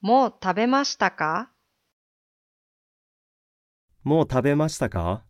もう食べましたかもう食べましたか